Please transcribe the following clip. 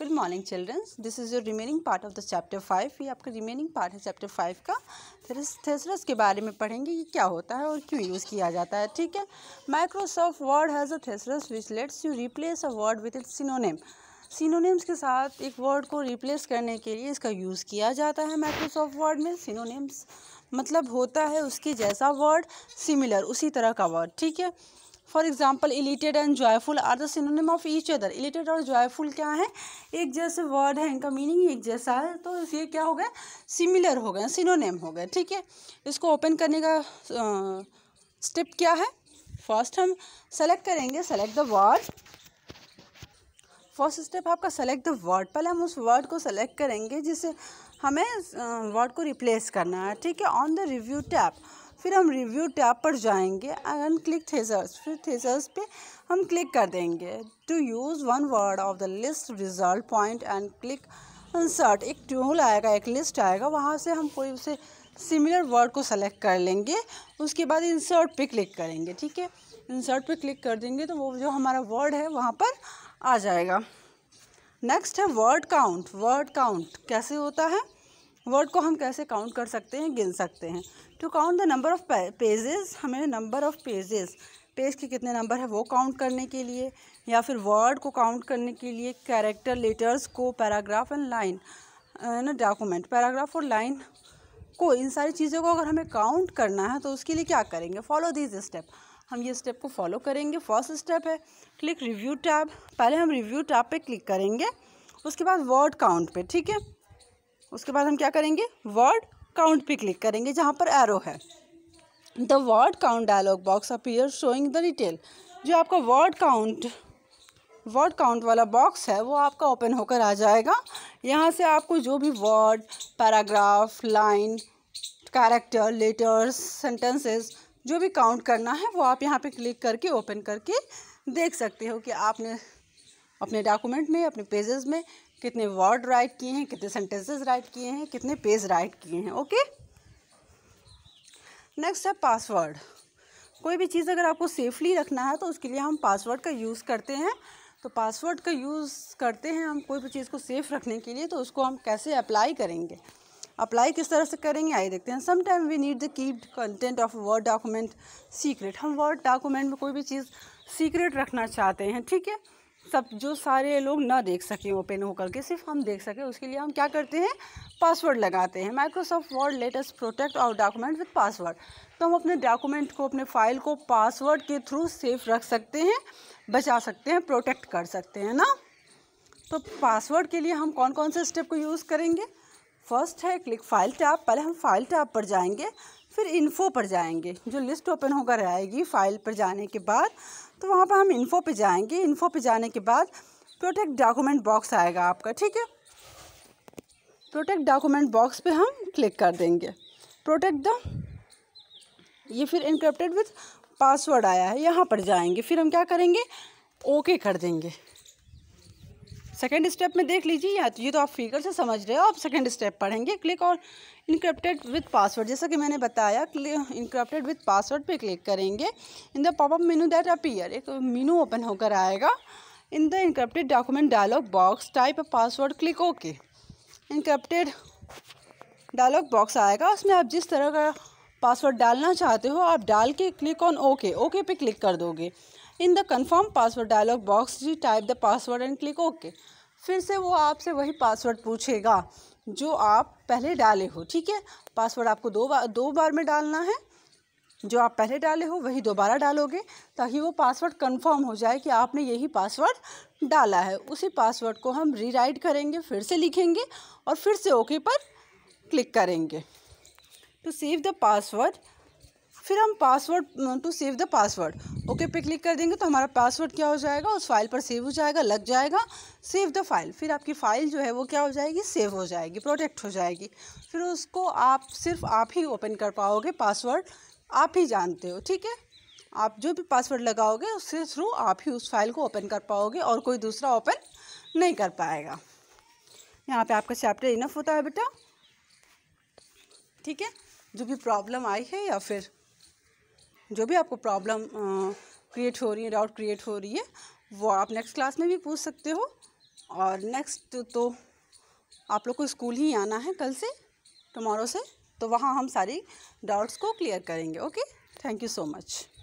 good morning children's this is your remaining part of the chapter five ये आपका remaining part है chapter five का thesaurus के बारे में पढ़ेंगे कि क्या होता है और क्यों यूज़ किया जाता है ठीक है Microsoft Word has a thesaurus which lets you replace a word with its synonym synonyms के साथ एक वर्ड को रिप्लेस करने के लिए इसका यूज़ किया जाता है माइक्रोसॉफ्ट वर्ड में सिनोनेम्स मतलब होता है उसके जैसा वर्ड सिमिलर उसी तरह का वर्ड ठीक है for example elated and joyful are the synonym of each other elated और जॉयफुल क्या है एक जैसे वर्ड है इनका मीनिंग एक जैसा है तो ये क्या हो गया सिमिलर हो गए सिनोनेम हो गए ठीक है इसको ओपन करने का स्टेप uh, क्या है फर्स्ट हम सेलेक्ट करेंगे select the word first step आपका सेलेक्ट द वर्ड पहले हम उस वर्ड को सेलेक्ट करेंगे जिसे हमें वर्ड uh, को रिप्लेस करना है ठीक है ऑन द रिव्यू टैप फिर हम रिव्यू टैब पर जाएंगे एंड क्लिक थेजर्स फिर थेजर्स पे हम क्लिक कर देंगे to use one word of the list result point and click insert एक टूल आएगा एक लिस्ट आएगा वहाँ से हम कोई उसे सिमिलर वर्ड को सेलेक्ट कर लेंगे उसके बाद इंसर्ट पे क्लिक करेंगे ठीक है इंसर्ट पे क्लिक कर देंगे तो वो जो हमारा वर्ड है वहाँ पर आ जाएगा नेक्स्ट है वर्ड काउंट वर्ड काउंट कैसे होता है वर्ड को हम कैसे काउंट कर सकते हैं गिन सकते हैं to count the number of pages हमें नंबर ऑफ़ पेजेस पेज के कितने नंबर है वो काउंट करने के लिए या फिर वर्ड को काउंट करने के लिए कैरेक्टर लेटर्स को पैराग्राफ एंड लाइन ना डॉक्यूमेंट पैराग्राफ और लाइन को इन सारी चीज़ों को अगर हमें काउंट करना है तो उसके लिए क्या करेंगे फॉलो दिस स्टेप हम ये स्टेप को फॉलो करेंगे फर्स्ट स्टेप है क्लिक रिव्यू टैब पहले हम रिव्यू टैब पे क्लिक करेंगे उसके बाद वर्ड काउंट पे ठीक है उसके बाद हम क्या करेंगे वर्ड काउंट पे क्लिक करेंगे जहाँ पर एरो है the word count dialog box appear showing the detail जो आपका वर्ड काउंट वर्ड काउंट वाला बॉक्स है वो आपका ओपन होकर आ जाएगा यहाँ से आपको जो भी word paragraph line character letters sentences जो भी काउंट करना है वो आप यहाँ पे क्लिक करके ओपन करके देख सकते हो कि आपने अपने डॉक्यूमेंट में अपने पेजेस में कितने वर्ड राइट किए हैं कितने सेंटेंसेस राइट किए हैं कितने पेज राइट किए हैं ओके नेक्स्ट है पासवर्ड कोई भी चीज़ अगर आपको सेफली रखना है तो उसके लिए हम पासवर्ड का यूज़ करते हैं तो पासवर्ड का यूज़ करते हैं हम कोई भी चीज़ को सेफ़ रखने के लिए तो उसको हम कैसे अप्लाई करेंगे अप्लाई किस तरह से करेंगे आइए देखते हैं some time we need the keep content of word document secret हम वर्ड डॉक्यूमेंट में कोई भी चीज़ सीक्रेट रखना चाहते हैं ठीक है सब जो सारे लोग ना देख सकें ओपन होकर के सिर्फ हम देख सकें उसके लिए हम क्या करते हैं पासवर्ड लगाते हैं Microsoft Word latest protect our document with password तो हम अपने डॉक्यूमेंट को अपने फाइल को पासवर्ड के थ्रू सेफ रख सकते हैं बचा सकते हैं प्रोटेक्ट कर सकते हैं ना तो पासवर्ड के लिए हम कौन कौन से स्टेप को यूज़ करेंगे फर्स्ट है क्लिक फाइल टैप पहले हम फाइल टैप पर जाएंगे फिर इन्फो पर जाएंगे जो लिस्ट ओपन होकर आएगी फाइल पर जाने के बाद तो वहाँ पर हम इन्फो पर जाएंगे इन्फो पर जाने के बाद प्रोटेक्ट डॉक्यूमेंट बॉक्स आएगा आपका ठीक है प्रोटेक्ट डॉक्यूमेंट बॉक्स पे हम क्लिक कर देंगे प्रोटेक्ट द ये फिर इनक्रिप्टेड विथ पासवर्ड आया है यहाँ पर जाएंगे फिर हम क्या करेंगे ओके कर देंगे सेकेंड स्टेप में देख लीजिए या तो ये तो आप फिगर से समझ रहे हो आप सेकेंड स्टेप पढ़ेंगे क्लिक और इनक्रप्टेड विथ पासवर्ड जैसा कि मैंने बताया इनक्रप्टेड विथ पासवर्ड पे क्लिक करेंगे in the popup menu that appear एक मेनू ओपन होकर आएगा in the encrypted document dialog box type password click okay encrypted dialog box आएगा उसमें आप जिस तरह का पासवर्ड डालना चाहते हो आप डाल के क्लिक ऑन ओके ओके पे क्लिक कर दोगे in the confirm password dialog box जी type the password and click okay फिर से वो आपसे वही पासवर्ड पूछेगा जो आप पहले डाले हो ठीक है पासवर्ड आपको दो बार दो बार में डालना है जो आप पहले डाले हो वही दोबारा डालोगे ताकि वो पासवर्ड कंफर्म हो जाए कि आपने यही पासवर्ड डाला है उसी पासवर्ड को हम रीराइट करेंगे फिर से लिखेंगे और फिर से ओके पर क्लिक करेंगे टू सेव द पासवर्ड फिर हम password to save the password okay पे क्लिक कर देंगे तो हमारा पासवर्ड क्या हो जाएगा उस फाइल पर सेव हो जाएगा लग जाएगा सेव द फाइल फिर आपकी फ़ाइल जो है वो क्या हो जाएगी सेव हो जाएगी प्रोटेक्ट हो जाएगी फिर उसको आप सिर्फ आप ही ओपन कर पाओगे पासवर्ड आप ही जानते हो ठीक है आप जो भी पासवर्ड लगाओगे उसके थ्रू आप ही उस फाइल को ओपन कर पाओगे और कोई दूसरा ओपन नहीं कर पाएगा यहाँ पे आपका चैप्टर इनफ होता है बेटा ठीक है जो भी प्रॉब्लम आई है या फिर जो भी आपको प्रॉब्लम क्रिएट हो रही है डाउट क्रिएट हो रही है वो आप नेक्स्ट क्लास में भी पूछ सकते हो और नेक्स्ट तो आप लोग को स्कूल ही आना है कल से टमोरो से तो वहाँ हम सारी डाउट्स को क्लियर करेंगे okay thank you so much